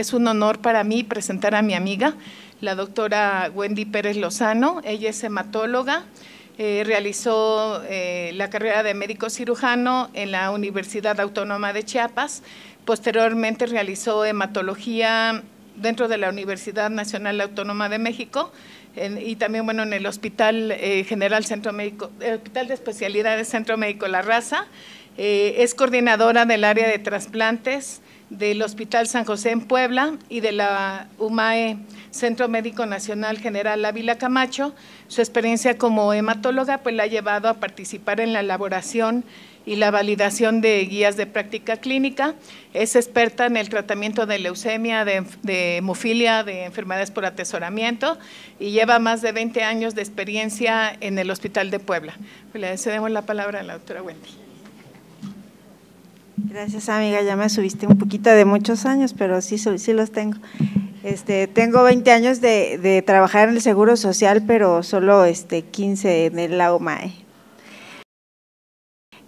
es un honor para mí presentar a mi amiga, la doctora Wendy Pérez Lozano. Ella es hematóloga, eh, realizó eh, la carrera de médico cirujano en la Universidad Autónoma de Chiapas. Posteriormente realizó hematología dentro de la Universidad Nacional Autónoma de México y también bueno en el Hospital eh, General Centro Médico, el Hospital de Especialidades Centro Médico La Raza. es coordinadora del área de trasplantes del Hospital San José en Puebla y de la UMAE, Centro Médico Nacional General Ávila Camacho. Su experiencia como hematóloga pues, la ha llevado a participar en la elaboración y la validación de guías de práctica clínica. Es experta en el tratamiento de leucemia, de, de, hemofilia, de enfermedades por atesoramiento y lleva más de 20 años de experiencia en el Hospital de Puebla. Le cedemos la palabra a la doctora Wendy. Gracias, amiga. Ya me subiste un poquito de muchos años, pero sí, sí los tengo. Este, tengo 20 años de, trabajar en el Seguro Social, pero solo este, 15 en el LAOMAE.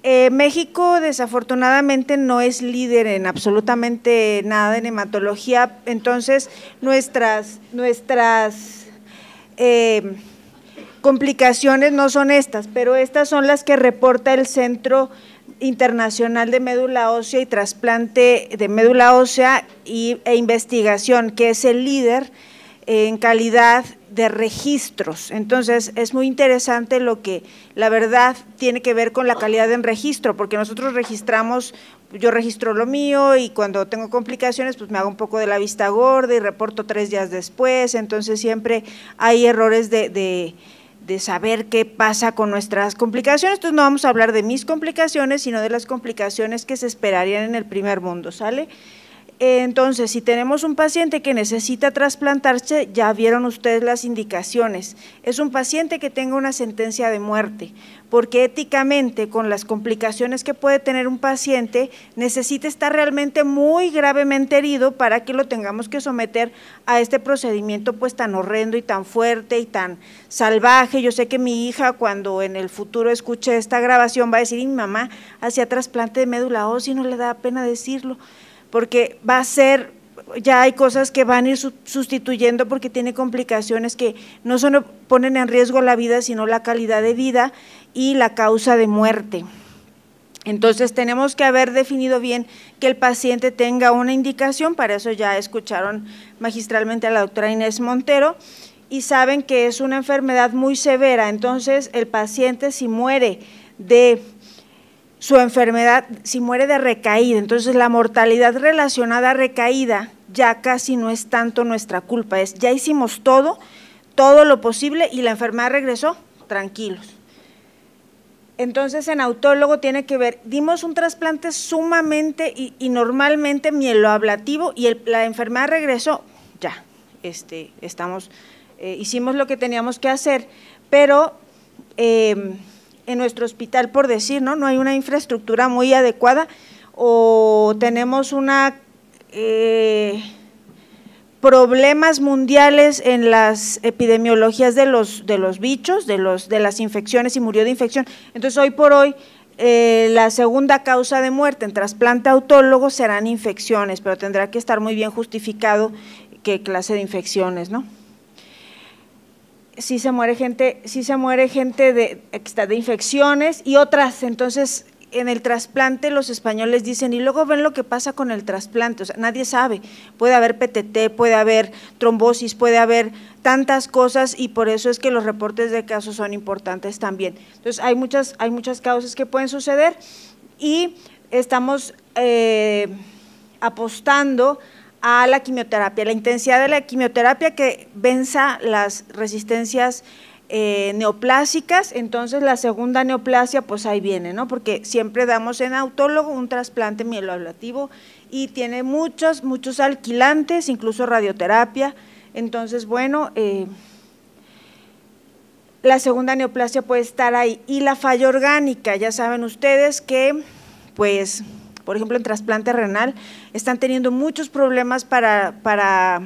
Eh, México desafortunadamente no es líder en absolutamente nada de hematología, entonces nuestras, nuestras em, complicaciones no son estas, pero estas son las que reporta el Centro Internacional de Médula Ósea y Trasplante de Médula Ósea y, e Investigación, que es el líder en calidad de registros. Entonces, es muy interesante lo que la verdad tiene que ver con la calidad en registro, porque nosotros registramos, yo registro lo mío y cuando tengo complicaciones, pues me hago un poco de la vista gorda y reporto tres días después. Entonces, siempre hay errores de de saber qué pasa con nuestras complicaciones. Entonces no vamos a hablar de mis complicaciones, sino de las complicaciones que se esperarían en el primer mundo, ¿sale? Entonces, si tenemos un paciente que necesita trasplantarse, ya vieron ustedes las indicaciones. Es un paciente que tenga una sentencia de muerte, porque éticamente, con las complicaciones que puede tener un paciente, necesita estar realmente muy gravemente herido para que lo tengamos que someter a este procedimiento pues tan horrendo y tan fuerte y tan salvaje. Yo sé que mi hija cuando en el futuro escuche esta grabación va a decir, mi mamá hacía trasplante de médula ósea y no le da pena decirlo porque va a ser, ya hay cosas que van a ir sustituyendo porque tiene complicaciones que no solo ponen en riesgo la vida, sino la calidad de vida y la causa de muerte. Entonces tenemos que haber definido bien que el paciente tenga una indicación, para eso ya escucharon magistralmente a la doctora Inés Montero, y saben que es una enfermedad muy severa, entonces el paciente si muere de su enfermedad, si muere de recaída, entonces la mortalidad relacionada a recaída ya casi no es tanto nuestra culpa, es ya hicimos todo, todo lo posible y la enfermedad regresó, tranquilos. Entonces en autólogo tiene que ver, dimos un trasplante sumamente y, normalmente normalmente mieloablativo y la enfermedad regresó, ya, este, estamos, eh, hicimos lo que teníamos que hacer, pero… Em, en nuestro hospital, por decir, ¿no? No hay una infraestructura muy adecuada o tenemos una eh, problemas mundiales en las epidemiologías de los, de los bichos, de, los, de las infecciones y murió de infección. Entonces, hoy por hoy, eh, la segunda causa de muerte en trasplante autólogo serán infecciones, pero tendrá que estar muy bien justificado qué clase de infecciones, ¿no? sí se muere gente, se muere gente de, de infecciones y otras, entonces en el trasplante los españoles dicen, y luego ven lo que pasa con el trasplante, o sea, nadie sabe, puede haber PTT, puede haber trombosis, puede haber tantas cosas y por eso es que los reportes de casos son importantes también. Entonces, hay muchas, hay muchas causas que pueden suceder y estamos eh, apostando a la quimioterapia, la intensidad de la quimioterapia que venza las resistencias eh, neoplásicas, entonces la segunda neoplasia pues ahí viene, ¿no? Porque siempre damos en autólogo un trasplante mieloablativo y tiene muchos, muchos alquilantes, incluso radioterapia, entonces bueno… Eh, la segunda neoplasia puede estar ahí. Y la falla orgánica, ya saben ustedes que pues por ejemplo, en trasplante renal, están teniendo muchos problemas para, para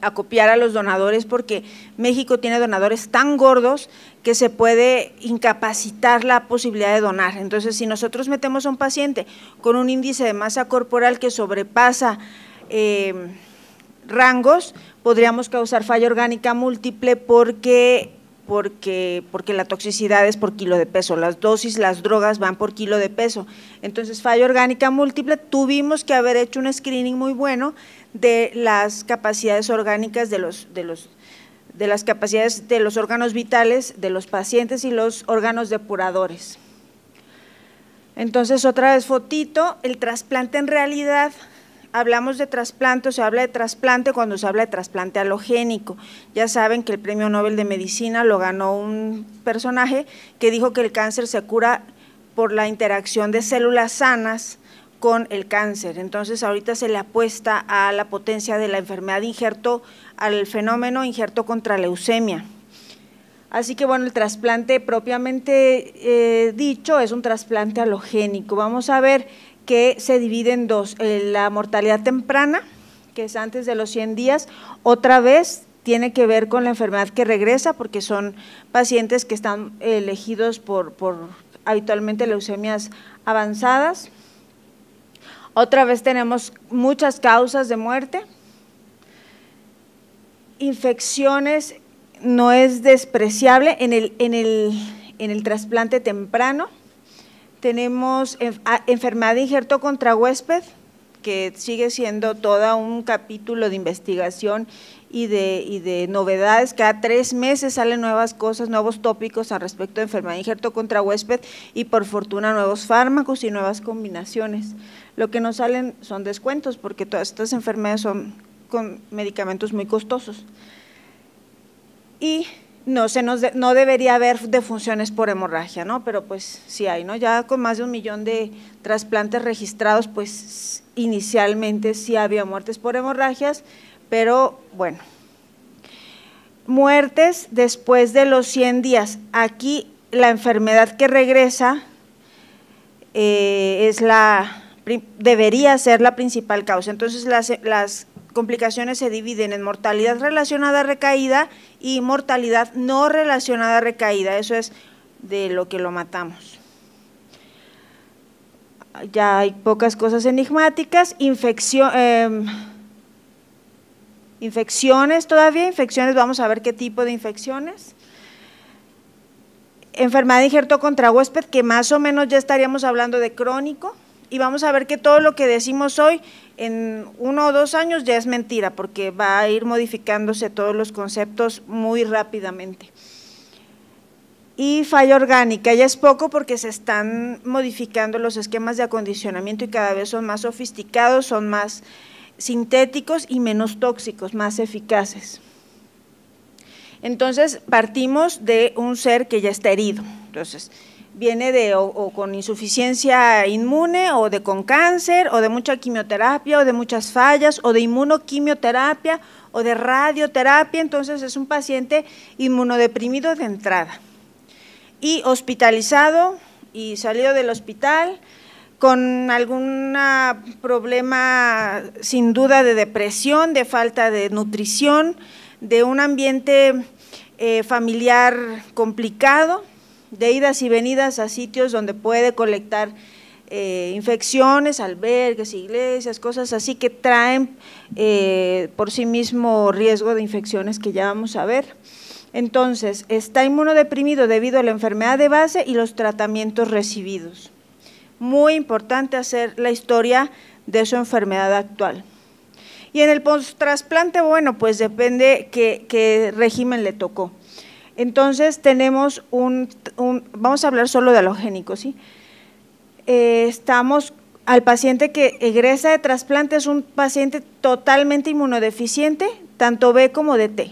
acopiar a los donadores porque México tiene donadores tan gordos que se puede incapacitar la posibilidad de donar. Entonces, si nosotros metemos a un paciente con un índice de masa corporal que sobrepasa eh, rangos, podríamos causar falla orgánica múltiple porque porque, porque la toxicidad es por kilo de peso, las dosis, las drogas van por kilo de peso. Entonces, falla orgánica múltiple, tuvimos que haber hecho un screening muy bueno de las capacidades orgánicas de los, de los de las capacidades de los órganos vitales de los pacientes y los órganos depuradores. Entonces, otra vez fotito, el trasplante en realidad hablamos de trasplante, o se habla de trasplante cuando se habla de trasplante halogénico. Ya saben que el premio Nobel de Medicina lo ganó un personaje que dijo que el cáncer se cura por la interacción de células sanas con el cáncer. Entonces ahorita se le apuesta a la potencia de la enfermedad injerto, al fenómeno injerto contra leucemia. Así que bueno, el trasplante propiamente eh, dicho es un trasplante halogénico. Vamos a ver que se divide en dos. Eh, la mortalidad temprana, que es antes de los 100 días, otra vez tiene que ver con la enfermedad que regresa, porque son pacientes que están elegidos por, habitualmente leucemias avanzadas. Otra vez tenemos muchas causas de muerte. Infecciones no es despreciable en el trasplante temprano. Tenemos ah, enfermedad de injerto contra huésped, que sigue siendo todo un capítulo de investigación y de, novedades. Cada tres meses salen nuevas cosas, nuevos tópicos al respecto de enfermedad de injerto contra huésped y por fortuna nuevos fármacos y nuevas combinaciones. Lo que nos salen son descuentos porque todas estas enfermedades son con medicamentos muy costosos. Y no, se no debería haber defunciones por hemorragia, ¿no? Pero pues sí hay, ¿no? Ya con más de un millón de trasplantes registrados, pues inicialmente sí había muertes por hemorragias, pero bueno. Muertes después de los 100 días. Aquí la enfermedad que regresa eh, es la, debería ser la principal causa. Entonces las, las complicaciones se dividen en mortalidad relacionada a recaída y mortalidad no relacionada a recaída. Eso es de lo que lo matamos. Ya hay pocas cosas enigmáticas. Infección, em, infecciones todavía, infecciones, vamos a ver qué tipo de infecciones enfermedad injerto contra huésped, que más o menos ya estaríamos hablando de crónico, y vamos a ver que todo lo que decimos hoy en uno o dos años ya es mentira, porque va a ir modificándose todos los conceptos muy rápidamente. Y falla orgánica, ya es poco porque se están modificando los esquemas de acondicionamiento y cada vez son más sofisticados, son más sintéticos y menos tóxicos, más eficaces. Entonces, partimos de un ser que ya está herido. Entonces, viene de o, con insuficiencia inmune o de con cáncer o de mucha quimioterapia o de muchas fallas o de inmunoquimioterapia o de radioterapia, entonces es un paciente inmunodeprimido de entrada y hospitalizado y salido del hospital con algún problema sin duda de depresión, de falta de nutrición, de un ambiente eh, familiar complicado de idas y venidas a sitios donde puede colectar eh, infecciones, albergues, iglesias, cosas así que traen eh, por sí mismo riesgo de infecciones que ya vamos a ver. Entonces, está inmunodeprimido debido a la enfermedad de base y los tratamientos recibidos. Muy importante hacer la historia de su enfermedad actual. Y en el post-trasplante, bueno, pues depende qué régimen le tocó. Entonces tenemos un, vamos a hablar solo de halogénicos, ¿sí? Eh, estamos al paciente que egresa de trasplante es un paciente totalmente inmunodeficiente, tanto B como de T.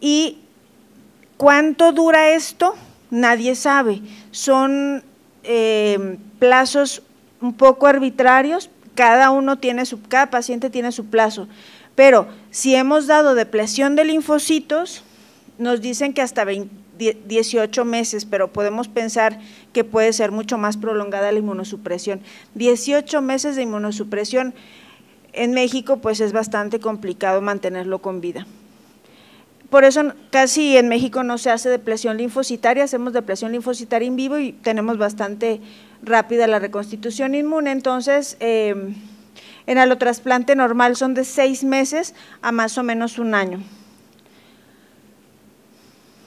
¿Y cuánto dura esto? Nadie sabe. Son eh, plazos un poco arbitrarios, cada uno tiene su, cada paciente tiene su plazo. Pero si hemos dado depresión de linfocitos, nos dicen que hasta 18 meses, pero podemos pensar que puede ser mucho más prolongada la inmunosupresión. 18 meses de inmunosupresión en México pues es bastante complicado mantenerlo con vida. Por eso casi en México no se hace depresión linfocitaria, hacemos depresión linfocitaria en vivo y tenemos bastante rápida la reconstitución inmune. Entonces, em, en alotrasplante normal son de seis meses a más o menos un año.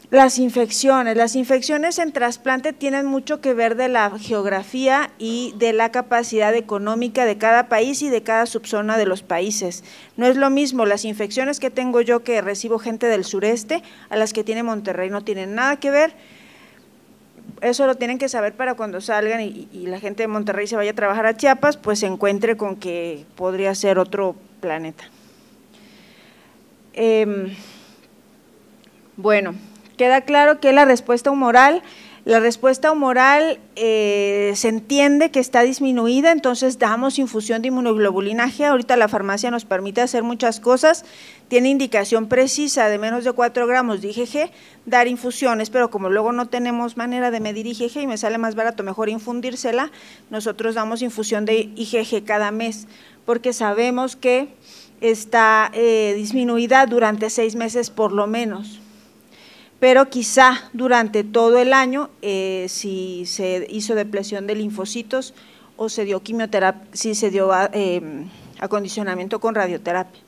Las infecciones. Las infecciones en trasplante tienen mucho que ver de la geografía y de la capacidad económica de cada país y de cada subzona de los países. No es lo mismo las infecciones que tengo yo que recibo gente del sureste a las que tiene Monterrey. No tienen nada que ver. Eso lo tienen que saber para cuando salgan y, la gente de Monterrey se vaya a trabajar a Chiapas, pues se encuentre con que podría ser otro planeta. Em, bueno queda claro que la respuesta humoral, la respuesta humoral eh, se entiende que está disminuida, entonces damos infusión de inmunoglobulina G. Ahorita la farmacia nos permite hacer muchas cosas. Tiene indicación precisa de menos de 4 gramos de IgG, dar infusiones, pero como luego no tenemos manera de medir IgG y me sale más barato, mejor infundírsela, nosotros damos infusión de IgG cada mes, porque sabemos que está eh, disminuida durante seis meses por lo menos pero quizá durante todo el año, eh, si se hizo depresión de linfocitos o se dio quimioterapia, si se dio ah, em, acondicionamiento con radioterapia.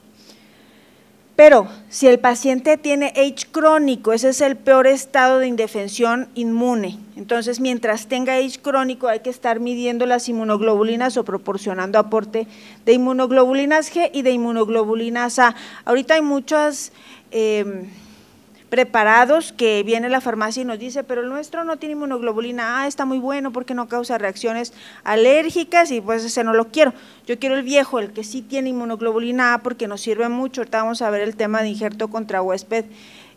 Pero si el paciente tiene H crónico, ese es el peor estado de indefensión inmune. Entonces, mientras tenga H crónico, hay que estar midiendo las inmunoglobulinas o proporcionando aporte de inmunoglobulinas G y de inmunoglobulinas A. Ahorita hay muchas... Em, preparados que viene la farmacia y nos dice, pero el nuestro no tiene inmunoglobulina A, ah, está muy bueno porque no causa reacciones alérgicas y pues ese no lo quiero. Yo quiero el viejo, el que sí tiene inmunoglobulina A porque nos sirve mucho. Ahorita vamos a ver el tema de injerto contra huésped.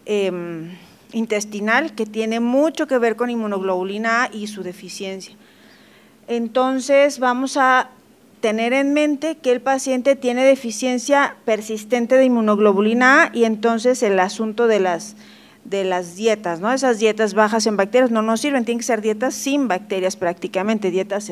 Em, intestinal que tiene mucho que ver con inmunoglobulina A y su deficiencia. Entonces vamos a tener en mente que el paciente tiene deficiencia persistente de inmunoglobulina A y entonces el asunto de las, de las dietas, ¿no? Esas dietas bajas en bacterias no nos sirven, tienen que ser dietas sin bacterias prácticamente, dietas